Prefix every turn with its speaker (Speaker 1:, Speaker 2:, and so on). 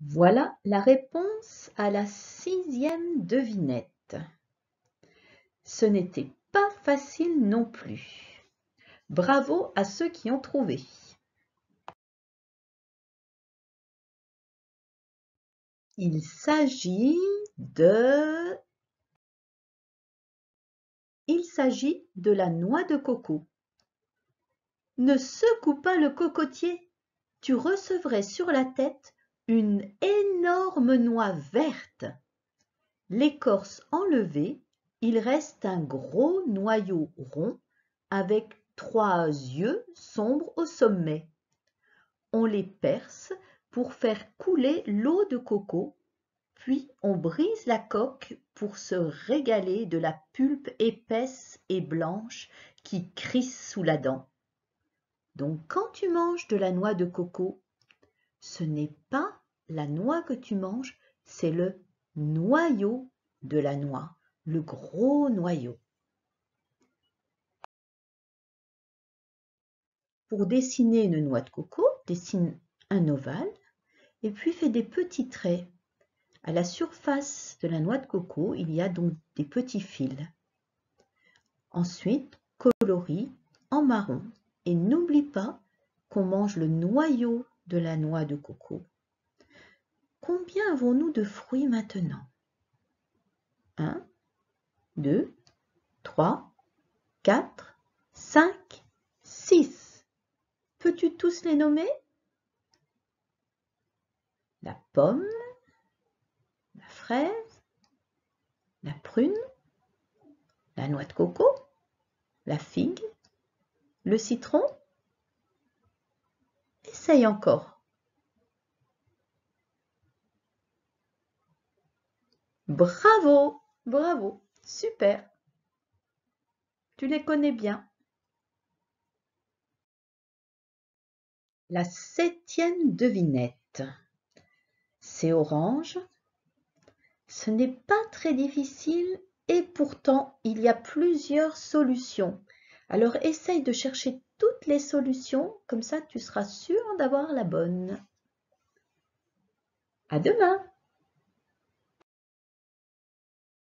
Speaker 1: Voilà la réponse à la sixième devinette. Ce n'était pas facile non plus. Bravo à ceux qui ont trouvé. Il s'agit de... Il s'agit de la noix de coco. Ne secoue pas le cocotier, tu recevrais sur la tête une énorme noix verte. L'écorce enlevée, il reste un gros noyau rond avec trois yeux sombres au sommet. On les perce pour faire couler l'eau de coco, puis on brise la coque pour se régaler de la pulpe épaisse et blanche qui crisse sous la dent. Donc quand tu manges de la noix de coco, ce n'est pas la noix que tu manges, c'est le noyau de la noix, le gros noyau. Pour dessiner une noix de coco, dessine un ovale et puis fais des petits traits. À la surface de la noix de coco, il y a donc des petits fils. Ensuite, colorie en marron et n'oublie pas qu'on mange le noyau de la noix de coco. Combien avons-nous de fruits maintenant 1, 2, 3, 4, 5, 6. Peux-tu tous les nommer La pomme, la fraise, la prune, la noix de coco, la figue, le citron, essaye encore. Bravo, bravo, super. Tu les connais bien. La septième devinette. C'est orange. Ce n'est pas très difficile et pourtant il y a plusieurs solutions. Alors essaye de chercher les solutions, comme ça tu seras sûr d'avoir la bonne. À demain